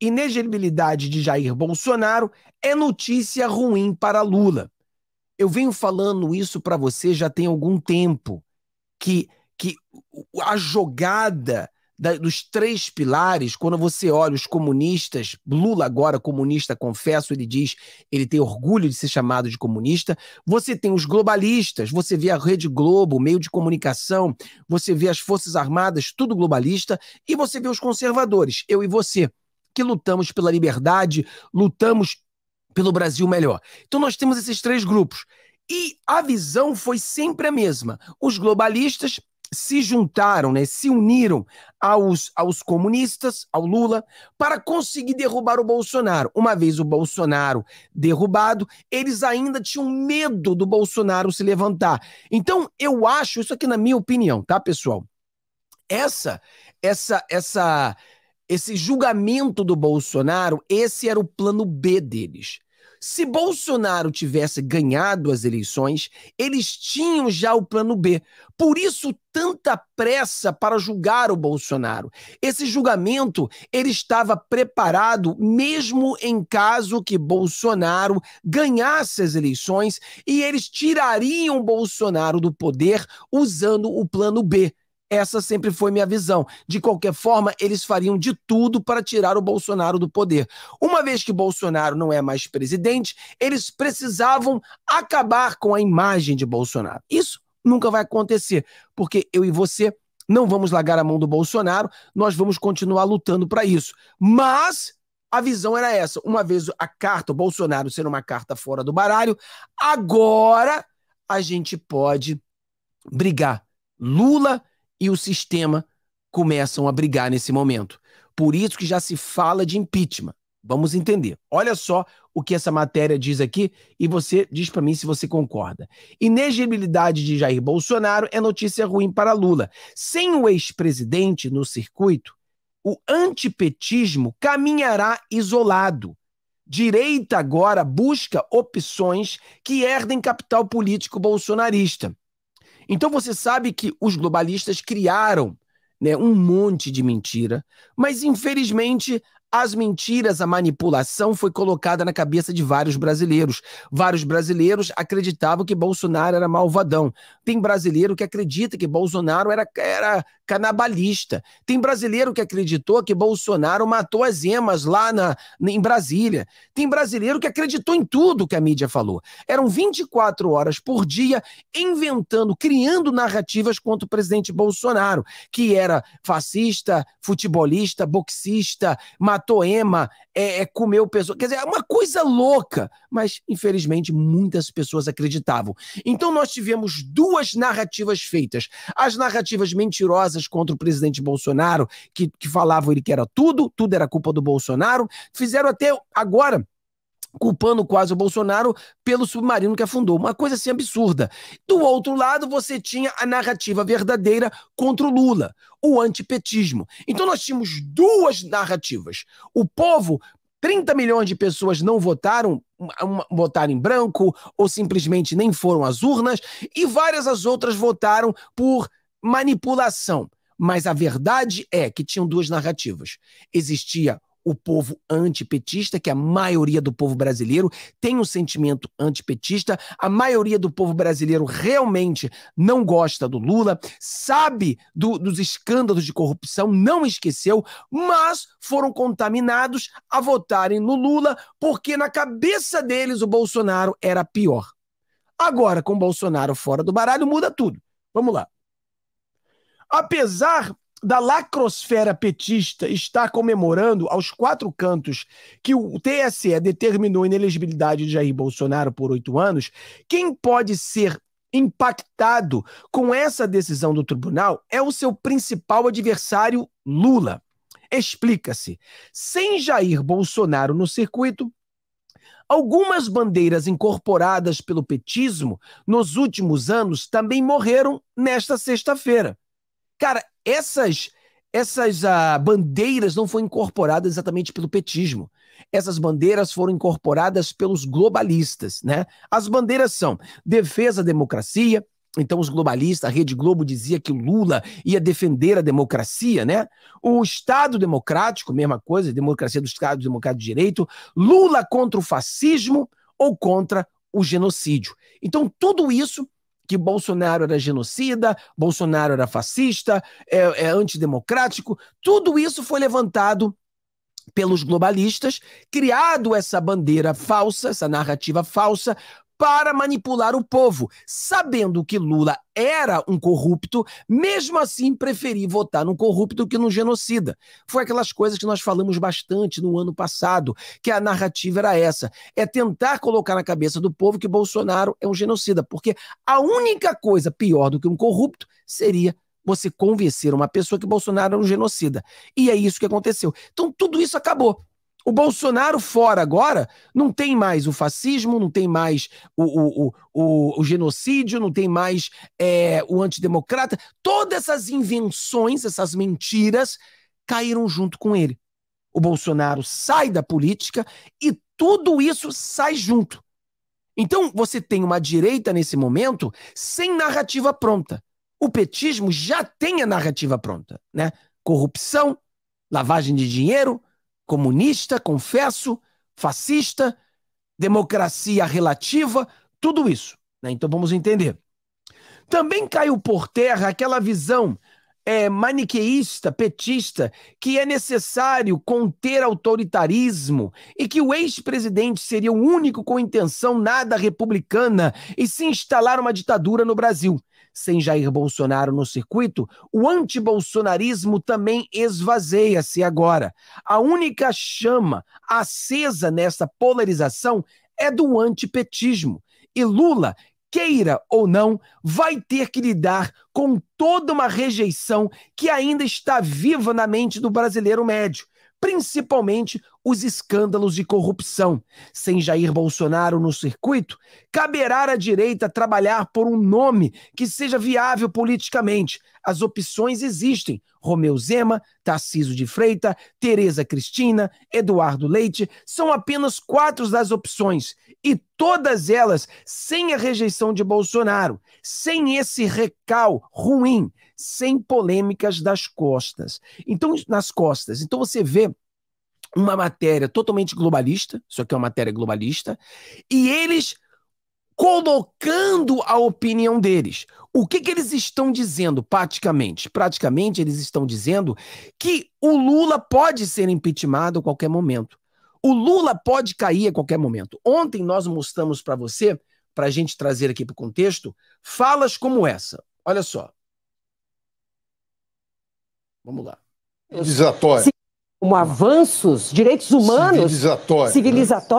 Inelegibilidade de Jair Bolsonaro é notícia ruim para Lula. Eu venho falando isso para você já tem algum tempo, que, que a jogada da, dos três pilares, quando você olha os comunistas, Lula agora comunista, confesso, ele diz, ele tem orgulho de ser chamado de comunista. Você tem os globalistas, você vê a Rede Globo, o meio de comunicação, você vê as Forças Armadas, tudo globalista, e você vê os conservadores, eu e você que lutamos pela liberdade, lutamos pelo Brasil melhor. Então nós temos esses três grupos. E a visão foi sempre a mesma. Os globalistas se juntaram, né, se uniram aos, aos comunistas, ao Lula, para conseguir derrubar o Bolsonaro. Uma vez o Bolsonaro derrubado, eles ainda tinham medo do Bolsonaro se levantar. Então, eu acho, isso aqui na minha opinião, tá, pessoal? Essa, essa, essa esse julgamento do Bolsonaro, esse era o plano B deles. Se Bolsonaro tivesse ganhado as eleições, eles tinham já o plano B. Por isso, tanta pressa para julgar o Bolsonaro. Esse julgamento ele estava preparado, mesmo em caso que Bolsonaro ganhasse as eleições e eles tirariam Bolsonaro do poder usando o plano B essa sempre foi minha visão. De qualquer forma, eles fariam de tudo para tirar o Bolsonaro do poder. Uma vez que Bolsonaro não é mais presidente, eles precisavam acabar com a imagem de Bolsonaro. Isso nunca vai acontecer, porque eu e você não vamos largar a mão do Bolsonaro, nós vamos continuar lutando para isso. Mas a visão era essa. Uma vez a carta, o Bolsonaro sendo uma carta fora do baralho, agora a gente pode brigar. Lula e o sistema começam a brigar nesse momento. Por isso que já se fala de impeachment. Vamos entender. Olha só o que essa matéria diz aqui e você diz para mim se você concorda. Inegibilidade de Jair Bolsonaro é notícia ruim para Lula. Sem o ex-presidente no circuito, o antipetismo caminhará isolado. Direita agora busca opções que herdem capital político bolsonarista. Então você sabe que os globalistas criaram né, um monte de mentira, mas infelizmente as mentiras, a manipulação foi colocada na cabeça de vários brasileiros. Vários brasileiros acreditavam que Bolsonaro era malvadão. Tem brasileiro que acredita que Bolsonaro era, era canabalista. Tem brasileiro que acreditou que Bolsonaro matou as emas lá na, em Brasília. Tem brasileiro que acreditou em tudo que a mídia falou. Eram 24 horas por dia inventando, criando narrativas contra o presidente Bolsonaro, que era fascista, futebolista, boxista, matou ema, é, é, comeu pessoas. Quer dizer, é uma coisa louca, mas infelizmente muitas pessoas acreditavam. Então nós tivemos duas narrativas feitas. As narrativas mentirosas contra o presidente Bolsonaro, que, que falavam ele que era tudo, tudo era culpa do Bolsonaro, fizeram até agora culpando quase o Bolsonaro pelo submarino que afundou. Uma coisa assim absurda. Do outro lado, você tinha a narrativa verdadeira contra o Lula, o antipetismo. Então nós tínhamos duas narrativas. O povo 30 milhões de pessoas não votaram, votaram em branco ou simplesmente nem foram às urnas, e várias as outras votaram por manipulação. Mas a verdade é que tinham duas narrativas. Existia o povo antipetista, que a maioria do povo brasileiro tem um sentimento antipetista, a maioria do povo brasileiro realmente não gosta do Lula, sabe do, dos escândalos de corrupção, não esqueceu, mas foram contaminados a votarem no Lula, porque na cabeça deles o Bolsonaro era pior. Agora, com o Bolsonaro fora do baralho, muda tudo. Vamos lá apesar da lacrosfera petista estar comemorando aos quatro cantos que o TSE determinou inelegibilidade de Jair Bolsonaro por oito anos, quem pode ser impactado com essa decisão do tribunal é o seu principal adversário, Lula. Explica-se. Sem Jair Bolsonaro no circuito, algumas bandeiras incorporadas pelo petismo nos últimos anos também morreram nesta sexta-feira. Cara, essas essas ah, bandeiras não foram incorporadas exatamente pelo petismo. Essas bandeiras foram incorporadas pelos globalistas, né? As bandeiras são defesa da democracia, então, os globalistas, a Rede Globo dizia que o Lula ia defender a democracia, né? O Estado Democrático, mesma coisa, democracia do Estado Democrático de Direito, Lula contra o fascismo ou contra o genocídio. Então, tudo isso que Bolsonaro era genocida, Bolsonaro era fascista, é, é antidemocrático. Tudo isso foi levantado pelos globalistas, criado essa bandeira falsa, essa narrativa falsa, para manipular o povo. Sabendo que Lula era um corrupto, mesmo assim preferi votar num corrupto que num genocida. Foi aquelas coisas que nós falamos bastante no ano passado, que a narrativa era essa: é tentar colocar na cabeça do povo que Bolsonaro é um genocida, porque a única coisa pior do que um corrupto seria você convencer uma pessoa que Bolsonaro era um genocida. E é isso que aconteceu. Então tudo isso acabou. O Bolsonaro fora agora não tem mais o fascismo, não tem mais o, o, o, o genocídio, não tem mais é, o antidemocrata. Todas essas invenções, essas mentiras caíram junto com ele. O Bolsonaro sai da política e tudo isso sai junto. Então você tem uma direita nesse momento sem narrativa pronta. O petismo já tem a narrativa pronta, né? Corrupção, lavagem de dinheiro, comunista, confesso, fascista, democracia relativa, tudo isso. Né? Então vamos entender. Também caiu por terra aquela visão é, maniqueísta, petista, que é necessário conter autoritarismo e que o ex-presidente seria o único com intenção nada republicana e se instalar uma ditadura no Brasil sem Jair Bolsonaro no circuito, o antibolsonarismo também esvazeia-se agora. A única chama acesa nessa polarização é do antipetismo. E Lula, queira ou não, vai ter que lidar com toda uma rejeição que ainda está viva na mente do brasileiro médio principalmente os escândalos de corrupção. Sem Jair Bolsonaro no circuito, caberá à direita trabalhar por um nome que seja viável politicamente. As opções existem: Romeu Zema, Tarciso de Freitas, Tereza Cristina, Eduardo Leite, são apenas quatro das opções e todas elas sem a rejeição de Bolsonaro, sem esse recal ruim sem polêmicas das costas. Então, nas costas. Então você vê uma matéria totalmente globalista, isso aqui é uma matéria globalista, e eles colocando a opinião deles. O que, que eles estão dizendo praticamente? Praticamente eles estão dizendo que o Lula pode ser impeachmentado a qualquer momento. O Lula pode cair a qualquer momento. Ontem nós mostramos para você, para a gente trazer aqui para o contexto, falas como essa. Olha só. Vamos lá. Civilizatório. Como avanços, direitos humanos né? civilizatório, civilizatórios. Né?